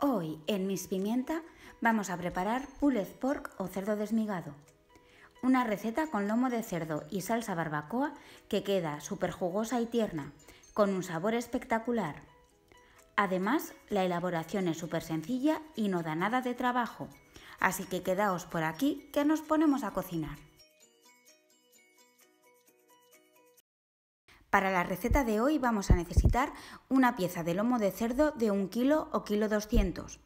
Hoy en Mis Pimienta vamos a preparar pulled pork o cerdo desmigado. Una receta con lomo de cerdo y salsa barbacoa que queda súper jugosa y tierna, con un sabor espectacular. Además, la elaboración es súper sencilla y no da nada de trabajo, así que quedaos por aquí que nos ponemos a cocinar. Para la receta de hoy vamos a necesitar una pieza de lomo de cerdo de 1 kilo o kilo 200,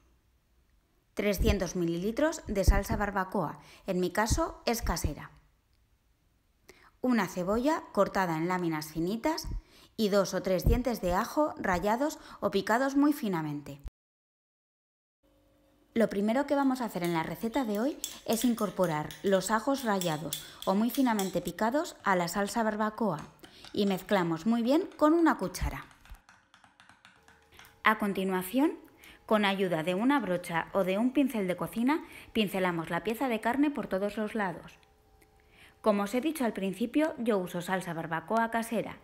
300 mililitros de salsa barbacoa, en mi caso es casera, una cebolla cortada en láminas finitas y dos o tres dientes de ajo rallados o picados muy finamente. Lo primero que vamos a hacer en la receta de hoy es incorporar los ajos rallados o muy finamente picados a la salsa barbacoa y mezclamos muy bien con una cuchara. A continuación, con ayuda de una brocha o de un pincel de cocina, pincelamos la pieza de carne por todos los lados. Como os he dicho al principio, yo uso salsa barbacoa casera.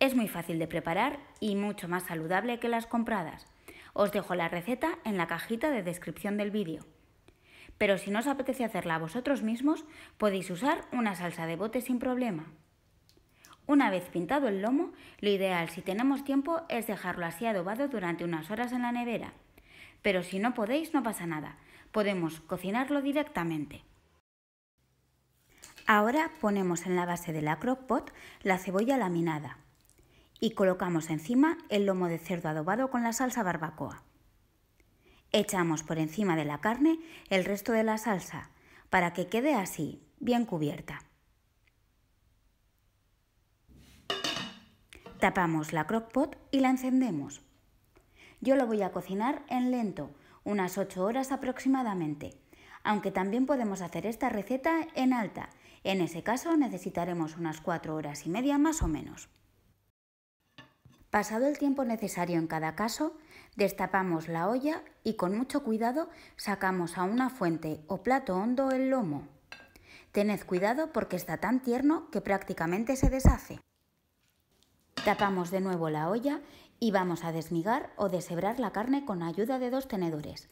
Es muy fácil de preparar y mucho más saludable que las compradas. Os dejo la receta en la cajita de descripción del vídeo. Pero si no os apetece hacerla a vosotros mismos, podéis usar una salsa de bote sin problema. Una vez pintado el lomo, lo ideal si tenemos tiempo es dejarlo así adobado durante unas horas en la nevera. Pero si no podéis no pasa nada, podemos cocinarlo directamente. Ahora ponemos en la base de la pot la cebolla laminada y colocamos encima el lomo de cerdo adobado con la salsa barbacoa. Echamos por encima de la carne el resto de la salsa para que quede así, bien cubierta. Tapamos la pot y la encendemos. Yo lo voy a cocinar en lento, unas 8 horas aproximadamente, aunque también podemos hacer esta receta en alta. En ese caso necesitaremos unas 4 horas y media más o menos. Pasado el tiempo necesario en cada caso, destapamos la olla y con mucho cuidado sacamos a una fuente o plato hondo el lomo. Tened cuidado porque está tan tierno que prácticamente se deshace. Tapamos de nuevo la olla y vamos a desmigar o deshebrar la carne con ayuda de dos tenedores.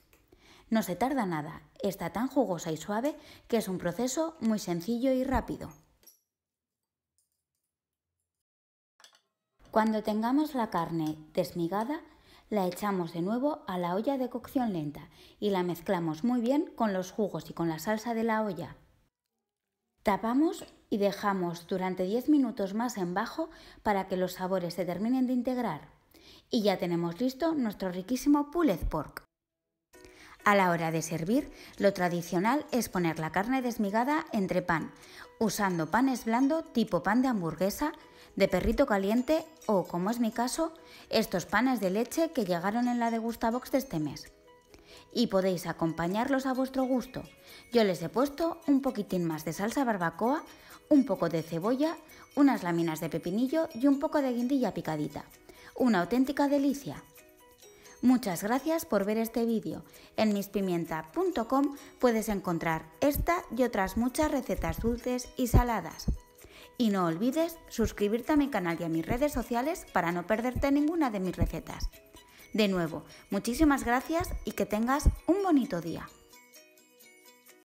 No se tarda nada, está tan jugosa y suave que es un proceso muy sencillo y rápido. Cuando tengamos la carne desmigada, la echamos de nuevo a la olla de cocción lenta y la mezclamos muy bien con los jugos y con la salsa de la olla. Tapamos y dejamos durante 10 minutos más en bajo para que los sabores se terminen de integrar. Y ya tenemos listo nuestro riquísimo pulled pork. A la hora de servir, lo tradicional es poner la carne desmigada entre pan, usando panes blando tipo pan de hamburguesa, de perrito caliente o, como es mi caso, estos panes de leche que llegaron en la de de este mes y podéis acompañarlos a vuestro gusto. Yo les he puesto un poquitín más de salsa barbacoa, un poco de cebolla, unas láminas de pepinillo y un poco de guindilla picadita. Una auténtica delicia. Muchas gracias por ver este vídeo. En mispimienta.com puedes encontrar esta y otras muchas recetas dulces y saladas. Y no olvides suscribirte a mi canal y a mis redes sociales para no perderte ninguna de mis recetas. De nuevo, muchísimas gracias y que tengas un bonito día.